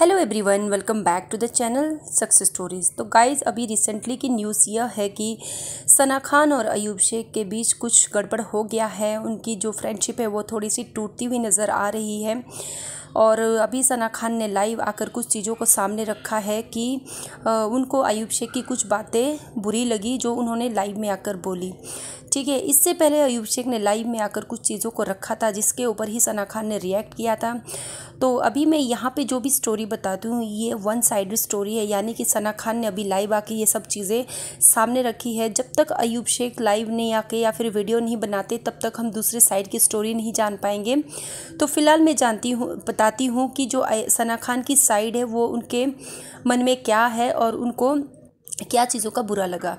hello everyone welcome back to the channel success stories तो guys अभी recently की news यह है कि सना खान और अयूब शेख के बीच कुछ गड़बड़ हो गया है उनकी जो फ्रेंडशिप है वो थोड़ी सी टूटती हुई नज़र आ रही है और अभी सना खान ने लाइव आकर कुछ चीज़ों को सामने रखा है कि उनको अयूब शेख की कुछ बातें बुरी लगी जो उन्होंने लाइव में आकर बोली ठीक है इससे पहले अयूब शेख ने लाइव में आकर कुछ चीज़ों को रखा था जिसके ऊपर ही सना खान ने रिएक्ट किया था तो अभी मैं यहाँ पे जो भी स्टोरी बताती हूँ ये वन साइड स्टोरी है यानी कि सना खान ने अभी लाइव आके ये सब चीज़ें सामने रखी है जब तक अयूब शेख लाइव नहीं आके या फिर वीडियो नहीं बनाते तब तक हम दूसरे साइड की स्टोरी नहीं जान पाएंगे तो फ़िलहाल मैं जानती हूँ बताती हूँ कि जो सना खान की साइड है वो उनके मन में क्या है और उनको क्या चीज़ों का बुरा लगा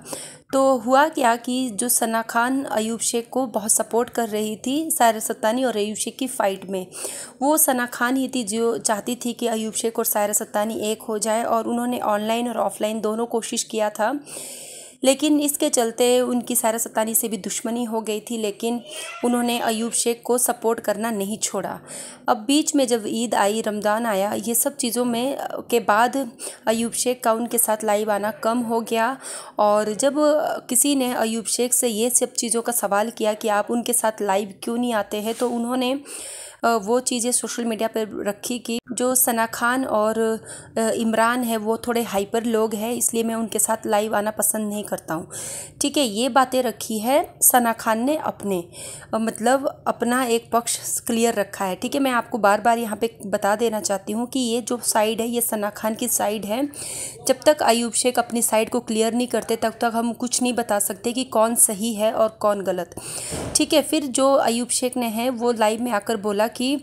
तो हुआ क्या कि जो सना खान अयूब शेख को बहुत सपोर्ट कर रही थी सायरा सत्तानी और अयूब शेख की फ़ाइट में वो सना खान ही थी जो चाहती थी कि अयूब शेख और सायरा सत्तानी एक हो जाए और उन्होंने ऑनलाइन और ऑफलाइन दोनों कोशिश किया था लेकिन इसके चलते उनकी सारा सतानी से भी दुश्मनी हो गई थी लेकिन उन्होंने अयूब शेख को सपोर्ट करना नहीं छोड़ा अब बीच में जब ईद आई रमज़ान आया ये सब चीज़ों में के बाद अयूब शेख का उनके साथ लाइव आना कम हो गया और जब किसी ने अयूब शेख से ये सब चीज़ों का सवाल किया कि आप उनके साथ लाइव क्यों नहीं आते हैं तो उन्होंने वो चीज़ें सोशल मीडिया पर रखी कि जो सना खान और इमरान है वो थोड़े हाइपर लोग हैं इसलिए मैं उनके साथ लाइव आना पसंद नहीं करता हूँ ठीक है ये बातें रखी है सना खान ने अपने मतलब अपना एक पक्ष क्लियर रखा है ठीक है मैं आपको बार बार यहाँ पे बता देना चाहती हूँ कि ये जो साइड है ये सना खान की साइड है जब तक आयुब शेख अपनी साइड को क्लियर नहीं करते तब तक, हम कुछ नहीं बता सकते कि कौन सही है और कौन गलत ठीक है फिर जो आयूब शेख ने है वो लाइव में आकर बोला कि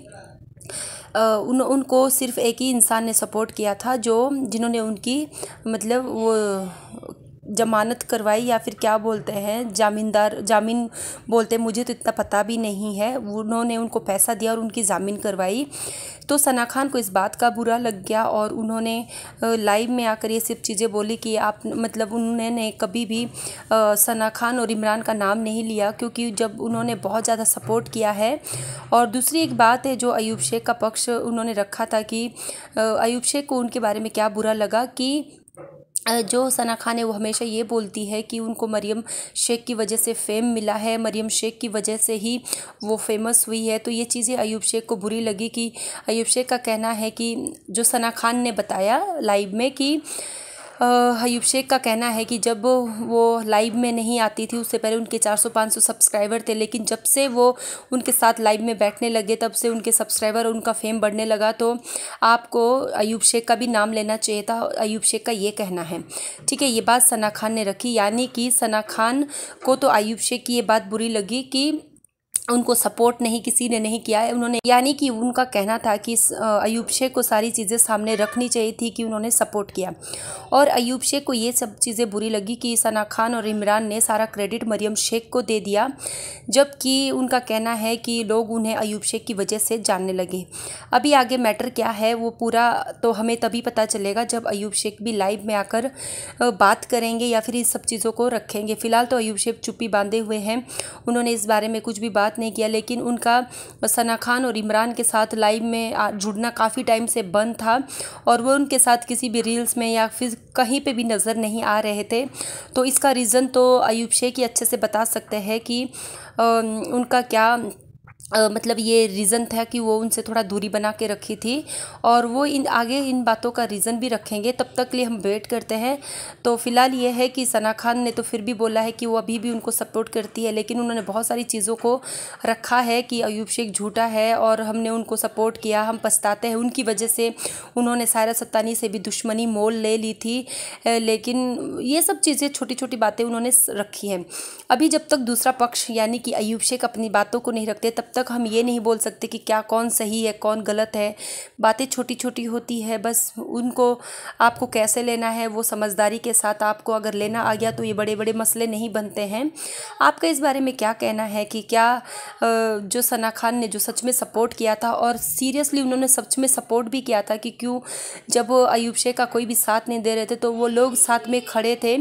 उन उनको सिर्फ़ एक ही इंसान ने सपोर्ट किया था जो जिन्होंने उनकी मतलब वो ज़मानत करवाई या फिर क्या बोलते हैं जामींदार जामीन बोलते मुझे तो इतना पता भी नहीं है उन्होंने उनको पैसा दिया और उनकी ज़ामीन करवाई तो सना खान को इस बात का बुरा लग गया और उन्होंने लाइव में आकर ये सिर्फ चीज़ें बोली कि आप मतलब उन्होंने कभी भी सना खान और इमरान का नाम नहीं लिया क्योंकि जब उन्होंने बहुत ज़्यादा सपोर्ट किया है और दूसरी एक बात है जो अयूब शेख का पक्ष उन्होंने रखा था कि अयूब शेख को उनके बारे में क्या बुरा लगा कि जो सना ख़ान है वो हमेशा ये बोलती है कि उनको मरियम शेख की वजह से फ़ेम मिला है मरियम शेख की वजह से ही वो फेमस हुई है तो ये चीज़ें अयूब शेख को बुरी लगी कि अयूब शेख का कहना है कि जो सना खान ने बताया लाइव में कि हयूब शेख का कहना है कि जब वो लाइव में नहीं आती थी उससे पहले उनके 400-500 सब्सक्राइबर थे लेकिन जब से वो उनके साथ लाइव में बैठने लगे तब से उनके सब्सक्राइबर और उनका फेम बढ़ने लगा तो आपको अयूब शेख का भी नाम लेना चाहिए था अयूब शेख का ये कहना है ठीक है ये बात सना खान ने रखी यानी कि सना खान को तो अयूब शेख की ये बात बुरी लगी कि उनको सपोर्ट नहीं किसी ने नहीं किया है उन्होंने यानी कि उनका कहना था कि अयूब शेख को सारी चीज़ें सामने रखनी चाहिए थी कि उन्होंने सपोर्ट किया और अयूब शेख को ये सब चीज़ें बुरी लगी कि सना खान और इमरान ने सारा क्रेडिट मरियम शेख को दे दिया जबकि उनका कहना है कि लोग उन्हें अयूब शेख की वजह से जानने लगे अभी आगे मैटर क्या है वो पूरा तो हमें तभी पता चलेगा जब अयूब शेख भी लाइव में आकर बात करेंगे या फिर इन सब चीज़ों को रखेंगे फ़िलहाल तो अयूब शेख चुप्पी बांधे हुए हैं उन्होंने इस बारे में कुछ भी बात नहीं किया लेकिन उनका सना खान और इमरान के साथ लाइव में जुड़ना काफ़ी टाइम से बंद था और वो उनके साथ किसी भी रील्स में या फिर कहीं पे भी नज़र नहीं आ रहे थे तो इसका रीज़न तो अयूब शेख ही अच्छे से बता सकते हैं कि उनका क्या मतलब ये रीज़न था कि वो उनसे थोड़ा दूरी बना के रखी थी और वो इन आगे इन बातों का रीज़न भी रखेंगे तब तक लिए हम वेट करते हैं तो फ़िलहाल ये है कि सना खान ने तो फिर भी बोला है कि वो अभी भी उनको सपोर्ट करती है लेकिन उन्होंने बहुत सारी चीज़ों को रखा है कि अयूब शेख झूठा है और हमने उनको सपोर्ट किया हम पछताते हैं उनकी वजह से उन्होंने सायरा सत्तानी से भी दुश्मनी मोल ले ली थी लेकिन ये सब चीज़ें छोटी छोटी बातें उन्होंने रखी हैं अभी जब तक दूसरा पक्ष यानी कि अयूब शेख अपनी बातों को नहीं रखते तब तक हम ये नहीं बोल सकते कि क्या कौन सही है कौन गलत है बातें छोटी छोटी होती है बस उनको आपको कैसे लेना है वो समझदारी के साथ आपको अगर लेना आ गया तो ये बड़े बड़े मसले नहीं बनते हैं आपका इस बारे में क्या कहना है कि क्या जो सना खान ने जो सच में सपोर्ट किया था और सीरियसली उन्होंने सच में सपोर्ट भी किया था कि क्यों जब अयूब शेख का कोई भी साथ नहीं दे रहे थे तो वो लोग साथ में खड़े थे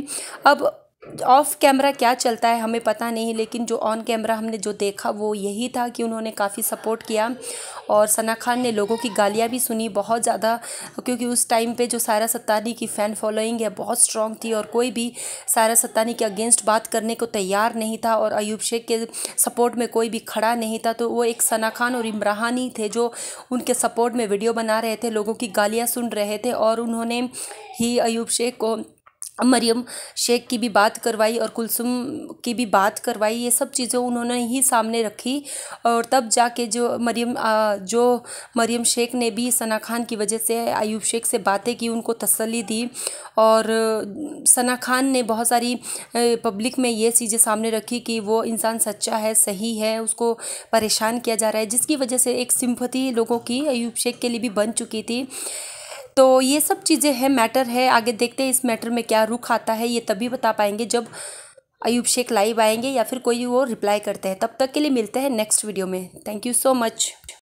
अब ऑफ कैमरा क्या चलता है हमें पता नहीं लेकिन जो ऑन कैमरा हमने जो देखा वो यही था कि उन्होंने काफ़ी सपोर्ट किया और सना खान ने लोगों की गालियाँ भी सुनी बहुत ज़्यादा क्योंकि उस टाइम पे जो सारा सत्तानी की फ़ैन फॉलोइंग है बहुत स्ट्रॉन्ग थी और कोई भी सारा सत्तानी के अगेंस्ट बात करने को तैयार नहीं था और अयूब शेख के सपोर्ट में कोई भी खड़ा नहीं था तो वो एक सना खान और इमरहानी थे जो उनके सपोर्ट में वीडियो बना रहे थे लोगों की गालियाँ सुन रहे थे और उन्होंने ही अयूब शेख को मरियम शेख की भी बात करवाई और कुलसुम की भी बात करवाई ये सब चीज़ें उन्होंने ही सामने रखी और तब जाके जो मरियम जो मरियम शेख ने भी सना खान की वजह से आयूब शेख से बातें की उनको तसल्ली दी और सना खान ने बहुत सारी पब्लिक में ये चीज़ें सामने रखी कि वो इंसान सच्चा है सही है उसको परेशान किया जा रहा है जिसकी वजह से एक सिम्फती लोगों की अयूब शेख के लिए भी बन चुकी थी तो ये सब चीज़ें हैं मैटर है आगे देखते हैं इस मैटर में क्या रुख आता है ये तभी बता पाएंगे जब अयूब शेख लाइव आएंगे या फिर कोई वो रिप्लाई करते हैं तब तक के लिए मिलते हैं नेक्स्ट वीडियो में थैंक यू सो मच